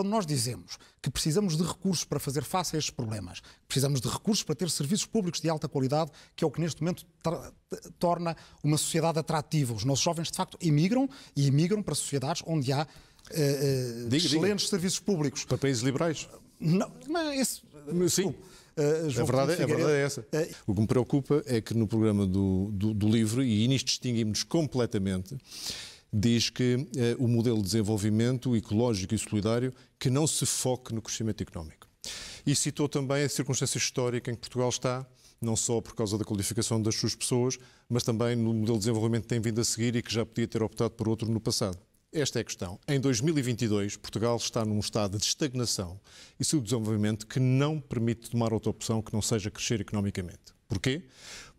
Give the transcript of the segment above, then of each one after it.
Quando nós dizemos que precisamos de recursos para fazer face a estes problemas, precisamos de recursos para ter serviços públicos de alta qualidade, que é o que neste momento torna uma sociedade atrativa. Os nossos jovens, de facto, emigram e emigram para sociedades onde há uh, diga, excelentes diga. serviços públicos. Para países liberais? Não, mas esse. Sim. Uh, a, verdade, é, a verdade é essa. Uh, o que me preocupa é que no programa do, do, do livro, e nisto distinguimos completamente, diz que eh, o modelo de desenvolvimento ecológico e solidário que não se foque no crescimento económico. E citou também a circunstância histórica em que Portugal está, não só por causa da qualificação das suas pessoas, mas também no modelo de desenvolvimento que tem vindo a seguir e que já podia ter optado por outro no passado. Esta é a questão. Em 2022, Portugal está num estado de estagnação e subdesenvolvimento que não permite tomar outra opção que não seja crescer economicamente. Porquê?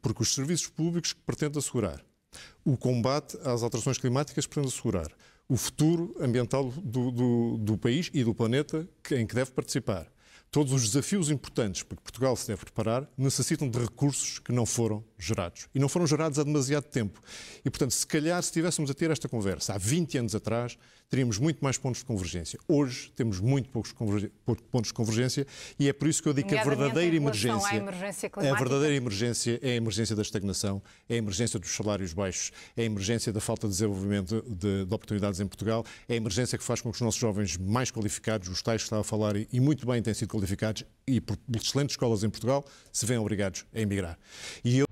Porque os serviços públicos que pretende assegurar, o combate às alterações climáticas para assegurar o futuro ambiental do, do, do país e do planeta em que deve participar todos os desafios importantes para que Portugal se deve preparar necessitam de recursos que não foram gerados. E não foram gerados há demasiado tempo. E, portanto, se calhar, se estivéssemos a ter esta conversa há 20 anos atrás, teríamos muito mais pontos de convergência. Hoje temos muito poucos converg... pontos de convergência e é por isso que eu digo que a verdadeira emergência, emergência a verdadeira emergência é a emergência da estagnação, é a emergência dos salários baixos, é a emergência da falta de desenvolvimento de, de oportunidades em Portugal, é a emergência que faz com que os nossos jovens mais qualificados, os tais que estava a falar e, e muito bem têm sido qualificados, qualificados e por excelentes escolas em Portugal, se vêm obrigados a emigrar. E eu